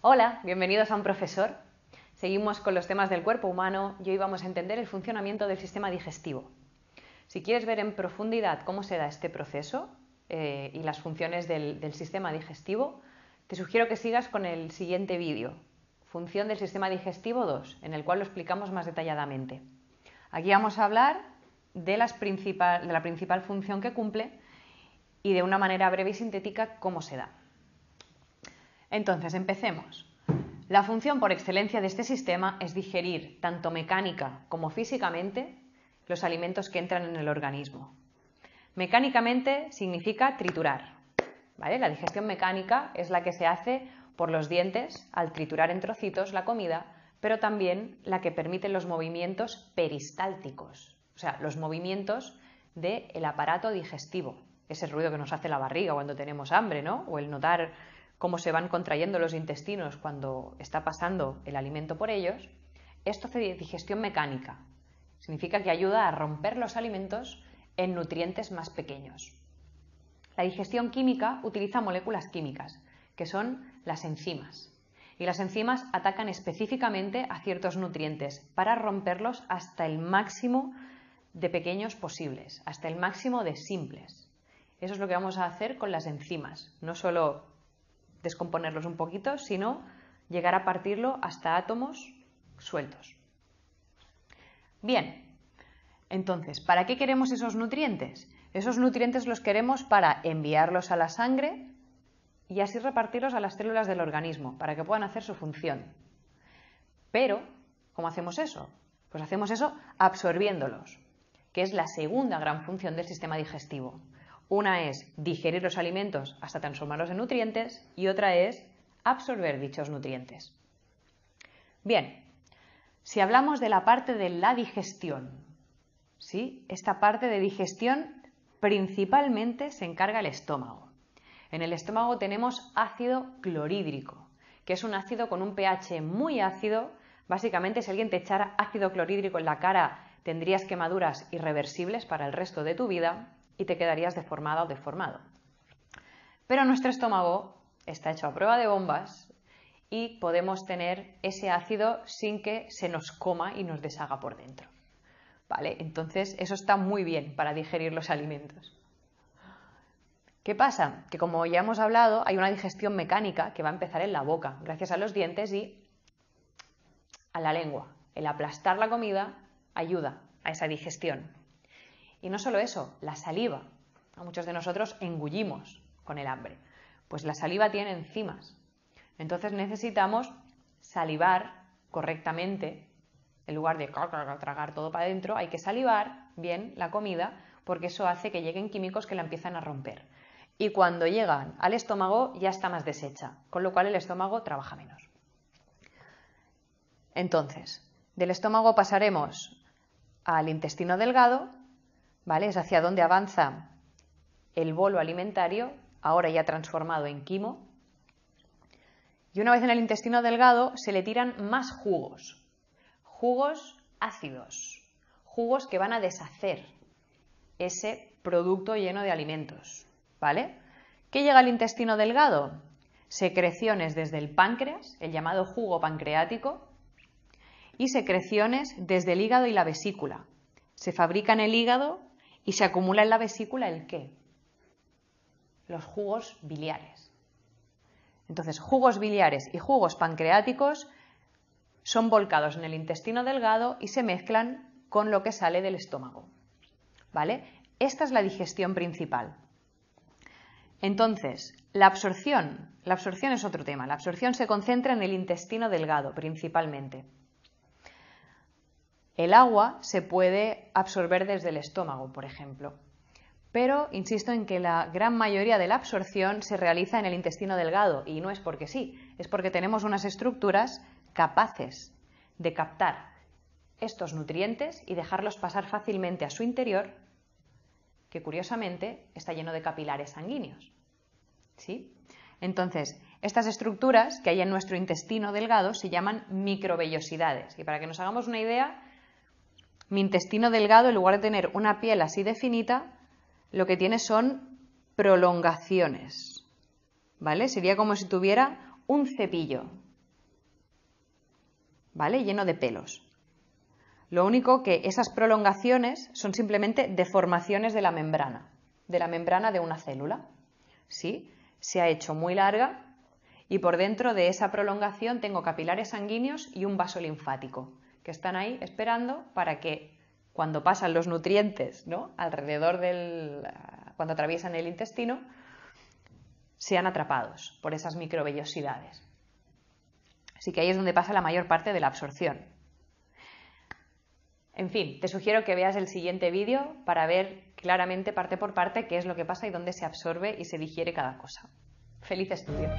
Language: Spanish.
Hola, bienvenidos a un profesor. Seguimos con los temas del cuerpo humano y hoy vamos a entender el funcionamiento del sistema digestivo. Si quieres ver en profundidad cómo se da este proceso eh, y las funciones del, sistema digestivo, te sugiero que sigas con el siguiente vídeo, Función del sistema digestivo 2, en el cual lo explicamos más detalladamente. Aquí vamos a hablar de, de la principal función que cumple y de una manera breve y sintética cómo se da. Entonces, empecemos. La función por excelencia de este sistema es digerir, tanto mecánica como físicamente, los alimentos que entran en el organismo. Mecánicamente significa triturar. ¿vale? La digestión mecánica es la que se hace por los dientes al triturar en trocitos la comida, pero también la que permite los movimientos peristálticos, o sea, los movimientos del aparato digestivo, ese ruido que nos hace la barriga cuando tenemos hambre, ¿no? O el notar cómo se van contrayendo los intestinos cuando está pasando el alimento por ellos, esto hace digestión mecánica. Significa que ayuda a romper los alimentos en nutrientes más pequeños. La digestión química utiliza moléculas químicas, que son las enzimas. Y las enzimas atacan específicamente a ciertos nutrientes para romperlos hasta el máximo de pequeños posibles, hasta el máximo de simples. Eso es lo que vamos a hacer con las enzimas. No solo descomponerlos un poquito, sino llegar a partirlo hasta átomos sueltos. Bien, entonces, ¿para qué queremos esos nutrientes? Esos nutrientes los queremos para enviarlos a la sangre y así repartirlos a las células del organismo, para que puedan hacer su función. Pero, ¿cómo hacemos eso? Pues hacemos eso absorbiéndolos, que es la segunda gran función del sistema digestivo. Una es digerir los alimentos hasta transformarlos en nutrientes y otra es absorber dichos nutrientes. Bien, si hablamos de la parte de la digestión, ¿sí? esta parte de digestión principalmente se encarga el estómago. En el estómago tenemos ácido clorhídrico, que es un ácido con un pH muy ácido. Básicamente, si alguien te echara ácido clorhídrico en la cara, tendrías quemaduras irreversibles para el resto de tu vida y te quedarías deformada o deformado. Pero nuestro estómago está hecho a prueba de bombas y podemos tener ese ácido sin que se nos coma y nos deshaga por dentro. ¿Vale? Entonces, eso está muy bien para digerir los alimentos. ¿Qué pasa? Que como ya hemos hablado, hay una digestión mecánica que va a empezar en la boca, gracias a los dientes y a la lengua. El aplastar la comida ayuda a esa digestión. Y no solo eso, la saliva. A muchos de nosotros engullimos con el hambre. Pues la saliva tiene enzimas. Entonces necesitamos salivar correctamente. En lugar de tragar todo para adentro, hay que salivar bien la comida porque eso hace que lleguen químicos que la empiezan a romper. Y cuando llegan al estómago ya está más deshecha, con lo cual el estómago trabaja menos. Entonces, del estómago pasaremos al intestino delgado ¿vale? Es hacia dónde avanza el bolo alimentario, ahora ya transformado en quimo. Y una vez en el intestino delgado se le tiran más jugos, jugos ácidos, jugos que van a deshacer ese producto lleno de alimentos, ¿vale? ¿Qué llega al intestino delgado? Secreciones desde el páncreas, el llamado jugo pancreático, y secreciones desde el hígado y la vesícula. Se fabrica en el hígado y se acumula en la vesícula el qué? Los jugos biliares. Entonces, jugos biliares y jugos pancreáticos son volcados en el intestino delgado y se mezclan con lo que sale del estómago. ¿Vale? Esta es la digestión principal. Entonces, la absorción, la absorción es otro tema. La absorción se concentra en el intestino delgado principalmente. El agua se puede absorber desde el estómago, por ejemplo. Pero insisto en que la gran mayoría de la absorción se realiza en el intestino delgado y no es porque sí, es porque tenemos unas estructuras capaces de captar estos nutrientes y dejarlos pasar fácilmente a su interior, que curiosamente está lleno de capilares sanguíneos. ¿Sí? Entonces, estas estructuras que hay en nuestro intestino delgado se llaman microvellosidades. Y para que nos hagamos una idea, mi intestino delgado, en lugar de tener una piel así definida, lo que tiene son prolongaciones. ¿Vale? Sería como si tuviera un cepillo. ¿Vale? Lleno de pelos. Lo único que esas prolongaciones son simplemente deformaciones de la membrana, de la membrana de una célula. ¿Sí? Se ha hecho muy larga y por dentro de esa prolongación tengo capilares sanguíneos y un vaso linfático que están ahí esperando para que cuando pasan los nutrientes ¿no? alrededor del. Ah, cuando atraviesan el intestino, sean atrapados por esas microvellosidades. Así que ahí es donde pasa la mayor parte de la absorción. En fin, te sugiero que veas el siguiente vídeo para ver claramente parte por parte qué es lo que pasa y dónde se absorbe y se digiere cada cosa. ¡Feliz estudio!